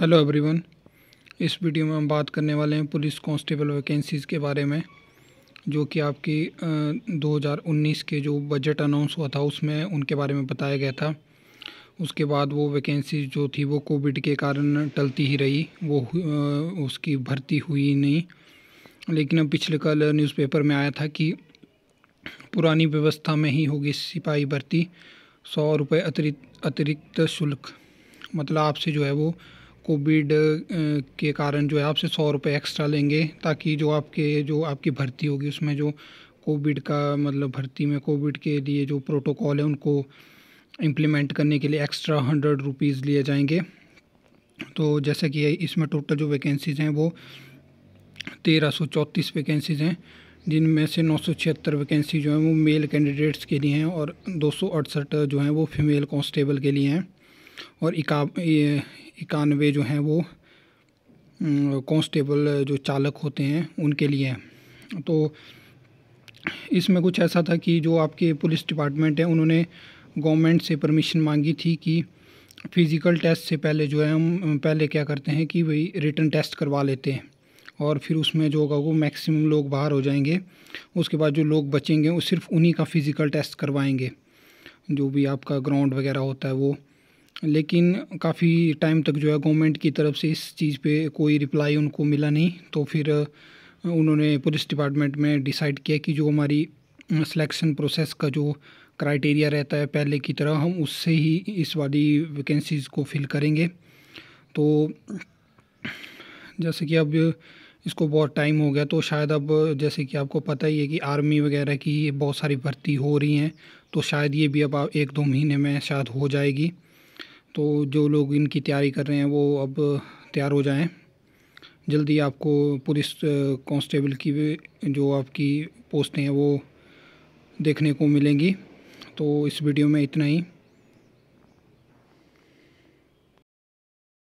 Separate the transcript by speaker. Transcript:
Speaker 1: hello everyone इस video में हम बात करने वाले हैं पुलिस कांस्टेबल वैकेंसीज़ के बारे में जो कि आपकी 2019 के जो बजट अनाउंस हुआ था उसमें उनके बारे में बताया गया था उसके बाद वो वैकेंसी जो थी वो कोविड के कारण टलती ही रही वो उसकी भर्ती हुई नहीं लेकिन अब पिछले कल न्यूज़पेपर में आया था कि पुरानी व्यवस्था में ही होगी सिपाही भर्ती सौ रुपये अतिरिक्त अतिरिक्त शुल्क मतलब आपसे जो है वो कोविड के कारण जो है आपसे सौ रुपये एक्स्ट्रा लेंगे ताकि जो आपके जो आपकी भर्ती होगी उसमें जो कोविड का मतलब भर्ती में कोविड के लिए जो प्रोटोकॉल है उनको इम्प्लीमेंट करने के लिए एक्स्ट्रा हंड्रेड रुपीज़ लिए जाएंगे तो जैसे कि इसमें टोटल जो वैकेंसीज़ हैं वो तेरह सौ चौंतीस वैकेंसीज़ हैं जिनमें से नौ सौ छिहत्तर वैकेंसी जो हैं वो मेल कैंडिडेट्स के लिए हैं और दो सौ अड़सठ जो हैं वो फीमेल कॉन्स्टेबल के लिए हैं और इका इक्यानवे जो हैं वो कांस्टेबल जो चालक होते हैं उनके लिए हैं तो इसमें कुछ ऐसा था कि जो आपके पुलिस डिपार्टमेंट है उन्होंने गवर्नमेंट से परमिशन मांगी थी कि फिज़िकल टेस्ट से पहले जो है हम पहले क्या करते हैं कि वही रिटर्न टेस्ट करवा लेते हैं और फिर उसमें जो होगा वो मैक्सिमम लोग बाहर हो जाएंगे उसके बाद जो लोग बचेंगे वो सिर्फ उन्हीं का फ़िज़िकल टेस्ट करवाएंगे जो भी आपका ग्राउंड वगैरह होता है वो लेकिन काफ़ी टाइम तक जो है गवर्नमेंट की तरफ से इस चीज़ पे कोई रिप्लाई उनको मिला नहीं तो फिर उन्होंने पुलिस डिपार्टमेंट में डिसाइड किया कि जो हमारी सिलेक्शन प्रोसेस का जो क्राइटेरिया रहता है पहले की तरह हम उससे ही इस वाली वैकेंसीज़ को फिल करेंगे तो जैसे कि अब इसको बहुत टाइम हो गया तो शायद अब जैसे कि आपको पता ही है कि आर्मी वगैरह की बहुत सारी भर्ती हो रही हैं तो शायद ये भी अब एक दो महीने में शायद हो जाएगी तो जो लोग इनकी तैयारी कर रहे हैं वो अब तैयार हो जाएं जल्दी आपको पुलिस कांस्टेबल की जो आपकी पोस्टें हैं वो देखने को मिलेंगी तो इस वीडियो में इतना ही